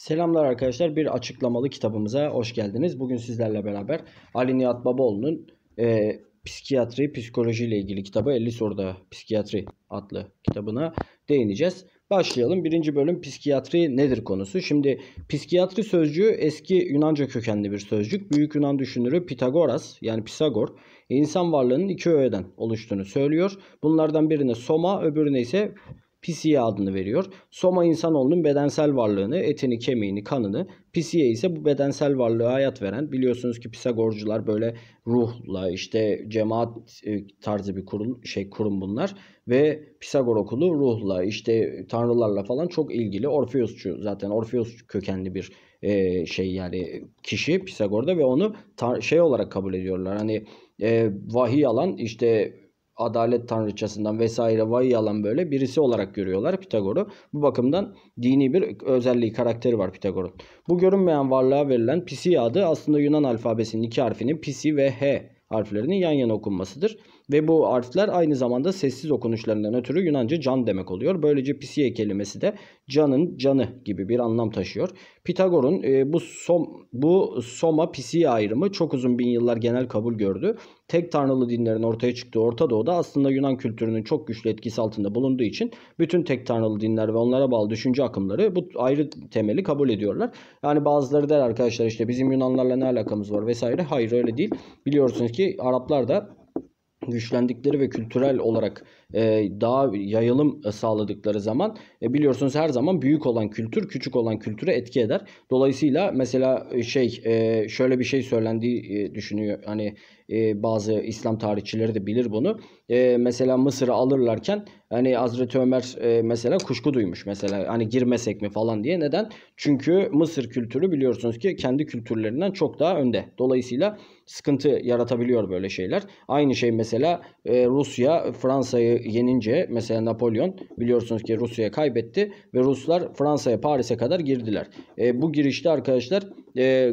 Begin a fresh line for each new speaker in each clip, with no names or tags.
Selamlar arkadaşlar. Bir açıklamalı kitabımıza hoş geldiniz. Bugün sizlerle beraber Ali Nihat Babaoğlu'nun e, psikiyatri, psikoloji ile ilgili kitabı 50 soruda psikiyatri adlı kitabına değineceğiz. Başlayalım. Birinci bölüm psikiyatri nedir konusu. Şimdi psikiyatri sözcüğü eski Yunanca kökenli bir sözcük. Büyük Yunan düşünürü Pitagoras yani Pisagor insan varlığının iki öğeden oluştuğunu söylüyor. Bunlardan birine soma öbürüne ise Pisiye adını veriyor. Soma insanoğlunun bedensel varlığını, etini, kemiğini, kanını. Pisiye ise bu bedensel varlığı hayat veren. Biliyorsunuz ki Pisagorcular böyle ruhla işte cemaat e, tarzı bir kurum, şey kurum bunlar. Ve Pisagor okulu ruhla işte tanrılarla falan çok ilgili. Orfeusçu zaten Orfeus kökenli bir e, şey yani kişi Pisagor'da ve onu şey olarak kabul ediyorlar. Hani e, vahiy alan işte adalet tanrıçasından vesaire vay yalan böyle birisi olarak görüyorlar Pitagor'u. Bu bakımdan dini bir özelliği, karakteri var Pitagor'un. Bu görünmeyen varlığa verilen Pisi adı aslında Yunan alfabesinin iki harfinin Pisi ve H harflerinin yan yana okunmasıdır. Ve bu harfler aynı zamanda sessiz okunuşlarından ötürü Yunanca can demek oluyor. Böylece psiye kelimesi de canın canı gibi bir anlam taşıyor. Pitagor'un e, bu som bu soma psiye ayrımı çok uzun bin yıllar genel kabul gördü. Tek tanrılı dinlerin ortaya çıktığı Orta Doğu'da aslında Yunan kültürünün çok güçlü etkisi altında bulunduğu için bütün tek tanrılı dinler ve onlara bağlı düşünce akımları bu ayrı temeli kabul ediyorlar. Yani bazıları der arkadaşlar işte bizim Yunanlarla ne alakamız var vesaire. Hayır öyle değil. Biliyorsunuz ki Araplar da güçlendikleri ve kültürel olarak e, daha yayılım sağladıkları zaman e, biliyorsunuz her zaman büyük olan kültür küçük olan kültüre etki eder. Dolayısıyla mesela e, şey e, şöyle bir şey söylendiği e, düşünüyor hani e, bazı İslam tarihçileri de bilir bunu. E, mesela Mısır'ı alırlarken hani Hazreti Ömer e, mesela kuşku duymuş mesela hani girmesek mi falan diye. Neden? Çünkü Mısır kültürü biliyorsunuz ki kendi kültürlerinden çok daha önde. Dolayısıyla sıkıntı yaratabiliyor böyle şeyler. Aynı şey mesela e, Rusya Fransa'yı yenince mesela Napolyon biliyorsunuz ki Rusya'ya kaybetti ve Ruslar Fransa'ya Paris'e kadar girdiler. E, bu girişte arkadaşlar e,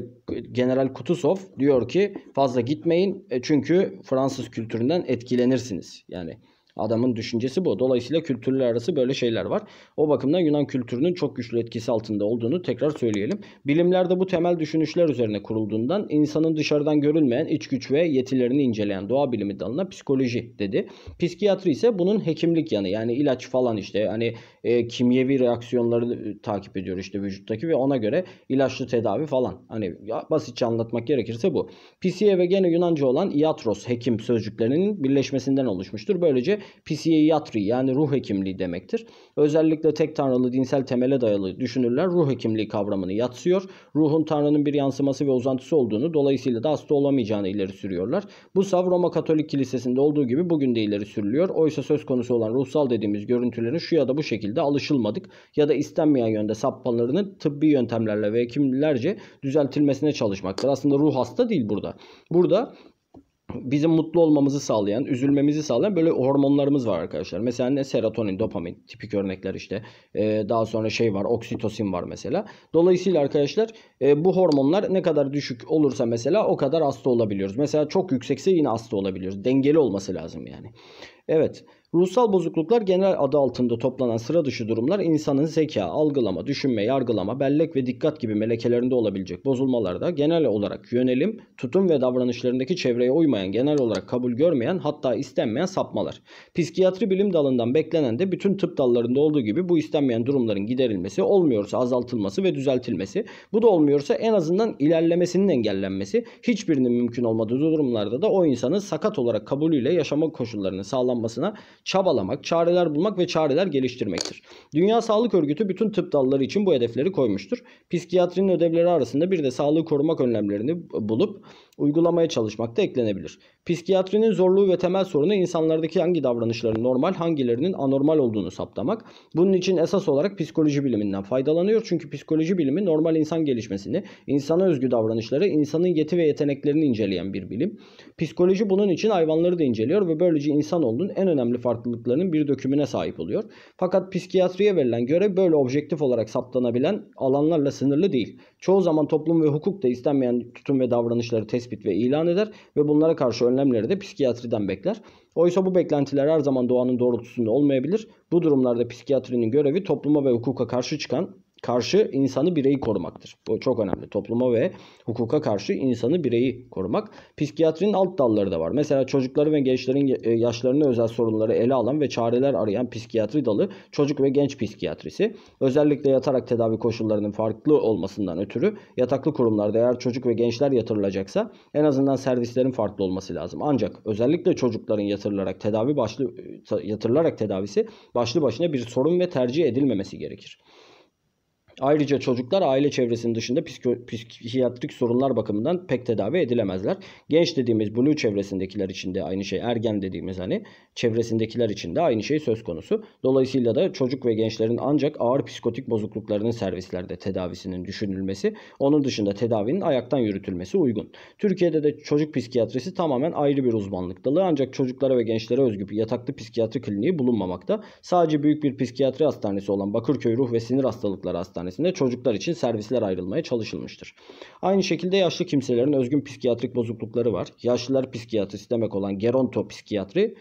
General Kutusov diyor ki fazla gitmeyin e, çünkü Fransız kültüründen etkilenirsiniz. Yani Adamın düşüncesi bu. Dolayısıyla kültürler arası böyle şeyler var. O bakımdan Yunan kültürünün çok güçlü etkisi altında olduğunu tekrar söyleyelim. Bilimlerde bu temel düşünüşler üzerine kurulduğundan insanın dışarıdan görünmeyen iç güç ve yetilerini inceleyen doğa bilimi dalına psikoloji dedi. Psikiyatri ise bunun hekimlik yanı yani ilaç falan işte hani e, kimyevi reaksiyonları e, takip ediyor işte vücuttaki ve ona göre ilaçlı tedavi falan. Hani basitçe anlatmak gerekirse bu. Pisiye ve gene Yunanca olan iatros hekim sözcüklerinin birleşmesinden oluşmuştur. Böylece Psikiatri yani ruh hekimliği demektir. Özellikle tek tanrılı dinsel temele dayalı düşünürler ruh hekimliği kavramını yatsıyor. Ruhun tanrının bir yansıması ve uzantısı olduğunu dolayısıyla da hasta olamayacağını ileri sürüyorlar. Bu sav Roma Katolik Kilisesi'nde olduğu gibi bugün de ileri sürülüyor. Oysa söz konusu olan ruhsal dediğimiz görüntülerin şu ya da bu şekilde alışılmadık ya da istenmeyen yönde sapmalarının tıbbi yöntemlerle ve hekimlerce düzeltilmesine çalışmaktır. Aslında ruh hasta değil burada. Burada bizim mutlu olmamızı sağlayan, üzülmemizi sağlayan böyle hormonlarımız var arkadaşlar. Mesela ne serotonin, dopamin tipik örnekler işte. Ee, daha sonra şey var, oksitosin var mesela. Dolayısıyla arkadaşlar e, bu hormonlar ne kadar düşük olursa mesela o kadar hasta olabiliyoruz. Mesela çok yüksekse yine hasta olabiliyoruz. Dengeli olması lazım yani. Evet. Ruhsal bozukluklar genel adı altında toplanan sıra dışı durumlar insanın zeka, algılama, düşünme, yargılama, bellek ve dikkat gibi melekelerinde olabilecek bozulmalarda genel olarak yönelim, tutum ve davranışlarındaki çevreye uymayan, genel olarak kabul görmeyen hatta istenmeyen sapmalar. Psikiyatri bilim dalından beklenen de bütün tıp dallarında olduğu gibi bu istenmeyen durumların giderilmesi, olmuyorsa azaltılması ve düzeltilmesi, bu da olmuyorsa en azından ilerlemesinin engellenmesi, hiçbirinin mümkün olmadığı durumlarda da o insanın sakat olarak kabulüyle yaşama koşullarının sağlanmasına çabalamak, çareler bulmak ve çareler geliştirmektir. Dünya Sağlık Örgütü bütün tıp dalları için bu hedefleri koymuştur. Psikiyatrinin ödevleri arasında bir de sağlığı korumak önlemlerini bulup uygulamaya çalışmak da eklenebilir. Psikiyatrinin zorluğu ve temel sorunu insanlardaki hangi davranışların normal, hangilerinin anormal olduğunu saptamak. Bunun için esas olarak psikoloji biliminden faydalanıyor. Çünkü psikoloji bilimi normal insan gelişmesini, insana özgü davranışları, insanın yeti ve yeteneklerini inceleyen bir bilim. Psikoloji bunun için hayvanları da inceliyor ve böylece insanoğlunun en önemli farkı farklılıklarının bir dökümüne sahip oluyor. Fakat psikiyatriye verilen görev böyle objektif olarak saptanabilen alanlarla sınırlı değil. Çoğu zaman toplum ve hukuk da istenmeyen tutum ve davranışları tespit ve ilan eder ve bunlara karşı önlemleri de psikiyatriden bekler. Oysa bu beklentiler her zaman doğanın doğrultusunda olmayabilir. Bu durumlarda psikiyatrinin görevi topluma ve hukuka karşı çıkan karşı insanı bireyi korumaktır. Bu çok önemli. Topluma ve hukuka karşı insanı bireyi korumak. Psikiyatrinin alt dalları da var. Mesela çocukların ve gençlerin e, yaşlarına özel sorunları ele alan ve çareler arayan psikiyatri dalı çocuk ve genç psikiyatrisi. Özellikle yatarak tedavi koşullarının farklı olmasından ötürü yataklı kurumlarda eğer çocuk ve gençler yatırılacaksa en azından servislerin farklı olması lazım. Ancak özellikle çocukların yatırılarak tedavi başlı e, yatırılarak tedavisi başlı başına bir sorun ve tercih edilmemesi gerekir. Ayrıca çocuklar aile çevresinin dışında psikiyatrik sorunlar bakımından pek tedavi edilemezler. Genç dediğimiz blue çevresindekiler için de aynı şey, ergen dediğimiz hani çevresindekiler için de aynı şey söz konusu. Dolayısıyla da çocuk ve gençlerin ancak ağır psikotik bozukluklarının servislerde tedavisinin düşünülmesi, onun dışında tedavinin ayaktan yürütülmesi uygun. Türkiye'de de çocuk psikiyatrisi tamamen ayrı bir uzmanlık dalı ancak çocuklara ve gençlere özgü bir yataklı psikiyatri kliniği bulunmamakta. Sadece büyük bir psikiyatri hastanesi olan Bakırköy Ruh ve Sinir Hastalıkları Hastanesi hastanesinde çocuklar için servisler ayrılmaya çalışılmıştır. Aynı şekilde yaşlı kimselerin özgün psikiyatrik bozuklukları var. Yaşlılar psikiyatrisi demek olan gerontopsikiyatri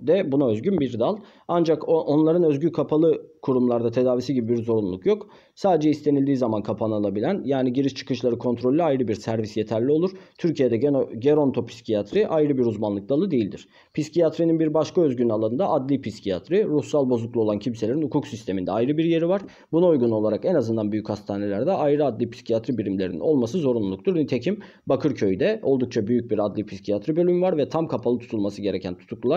de buna özgün bir dal. Ancak onların özgü kapalı kurumlarda tedavisi gibi bir zorunluluk yok. Sadece istenildiği zaman kapanılabilen yani giriş çıkışları kontrollü ayrı bir servis yeterli olur. Türkiye'de gerontopsikiyatri ayrı bir uzmanlık dalı değildir. Psikiyatrinin bir başka özgün alanında adli psikiyatri, ruhsal bozukluğu olan kimselerin hukuk sisteminde ayrı bir yeri var. Buna uygun olarak en azından büyük hastanelerde ayrı adli psikiyatri birimlerinin olması zorunluluktur. Nitekim Bakırköy'de oldukça büyük bir adli psikiyatri bölümü var ve tam kapalı tutulması gereken tutuklular